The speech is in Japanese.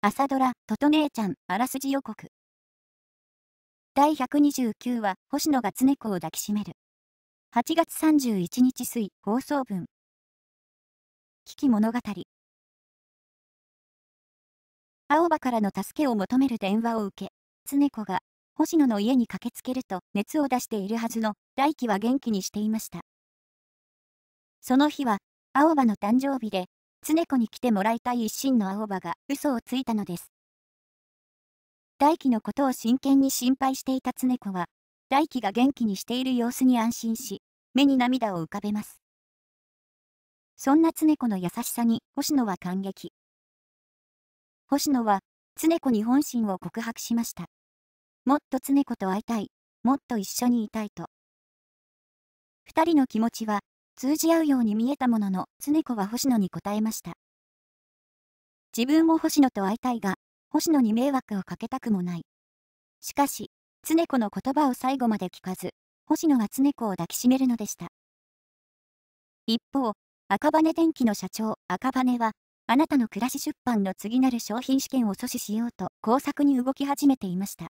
朝ドラ、トト姉ちゃん、あらすじ予告。第129話、星野が常子を抱きしめる。8月31日水、放送分。危機物語。青葉からの助けを求める電話を受け、常子が、星野の家に駆けつけると、熱を出しているはずの、大輝は元気にしていました。その日は、青葉の誕生日で、常子に来てもらいたい一心の青葉が嘘をついたのです。大輝のことを真剣に心配していた常子は、大輝が元気にしている様子に安心し、目に涙を浮かべます。そんな常子の優しさに星野は感激。星野は常子に本心を告白しました。もっと常子と会いたい、もっと一緒にいたいと。二人の気持ちは通じ合うように見えたものの、常子は星野に答えました。自分も星野と会いたいが、星野に迷惑をかけたくもない。しかし、常子の言葉を最後まで聞かず、星野が常子を抱きしめるのでした。一方、赤羽電機の社長、赤羽は、あなたの暮らし出版の次なる商品試験を阻止しようと工作に動き始めていました。